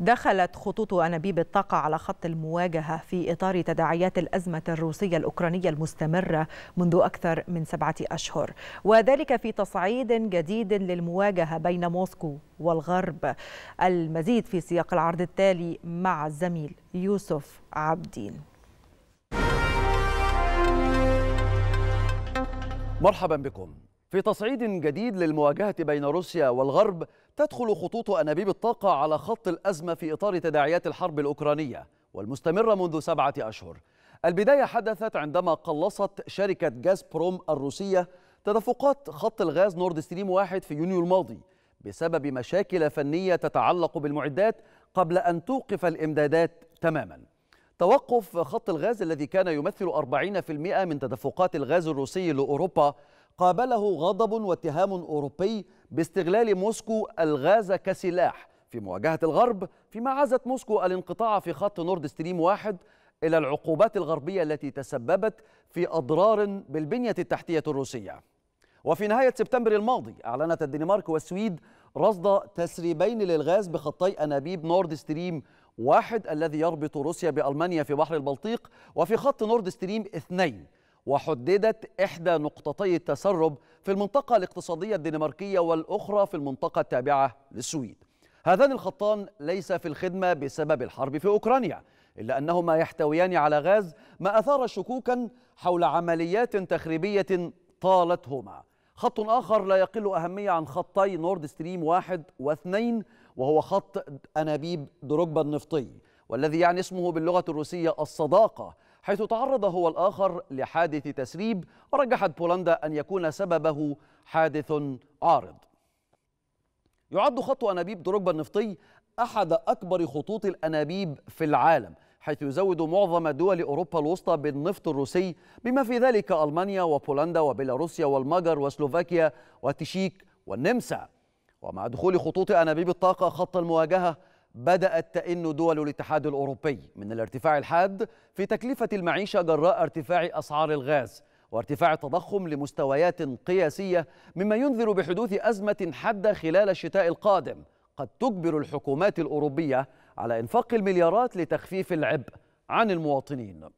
دخلت خطوط أنابيب الطاقة على خط المواجهة في إطار تداعيات الأزمة الروسية الأوكرانية المستمرة منذ أكثر من سبعة أشهر وذلك في تصعيد جديد للمواجهة بين موسكو والغرب المزيد في سياق العرض التالي مع الزميل يوسف عابدين مرحبا بكم في تصعيد جديد للمواجهة بين روسيا والغرب تدخل خطوط أنابيب الطاقة على خط الأزمة في إطار تداعيات الحرب الأوكرانية والمستمرة منذ سبعة أشهر البداية حدثت عندما قلصت شركة جازبروم الروسية تدفقات خط الغاز نورد ستريم واحد في يونيو الماضي بسبب مشاكل فنية تتعلق بالمعدات قبل أن توقف الإمدادات تماما توقف خط الغاز الذي كان يمثل 40% من تدفقات الغاز الروسي لأوروبا قابله غضب واتهام أوروبي باستغلال موسكو الغاز كسلاح في مواجهة الغرب فيما عزت موسكو الانقطاع في خط نورد ستريم واحد إلى العقوبات الغربية التي تسببت في أضرار بالبنية التحتية الروسية وفي نهاية سبتمبر الماضي أعلنت الدنمارك والسويد رصد تسريبين للغاز بخطي أنابيب نورد ستريم واحد الذي يربط روسيا بألمانيا في بحر البلطيق وفي خط نورد ستريم اثنين وحددت إحدى نقطتي التسرب في المنطقة الاقتصادية الدنماركية والأخرى في المنطقة التابعة للسويد هذان الخطان ليس في الخدمة بسبب الحرب في أوكرانيا إلا أنهما يحتويان على غاز ما أثار شكوكا حول عمليات تخريبية طالتهما خط آخر لا يقل أهمية عن خطي نورد ستريم واحد واثنين وهو خط أنابيب دروجبا النفطي والذي يعني اسمه باللغة الروسية الصداقة حيث تعرض هو الآخر لحادث تسريب رجحت بولندا أن يكون سببه حادث عارض يعد خط أنابيب دروجبا النفطي أحد أكبر خطوط الأنابيب في العالم حيث يزود معظم دول أوروبا الوسطى بالنفط الروسي بما في ذلك ألمانيا وبولندا وبيلاروسيا والمجر وسلوفاكيا وتشيك والنمسا ومع دخول خطوط أنابيب الطاقة خط المواجهة بدأت تئن دول الاتحاد الأوروبي من الارتفاع الحاد في تكلفة المعيشة جراء ارتفاع أسعار الغاز وارتفاع التضخم لمستويات قياسية مما ينذر بحدوث أزمة حادة خلال الشتاء القادم قد تجبر الحكومات الأوروبية على إنفاق المليارات لتخفيف العبء عن المواطنين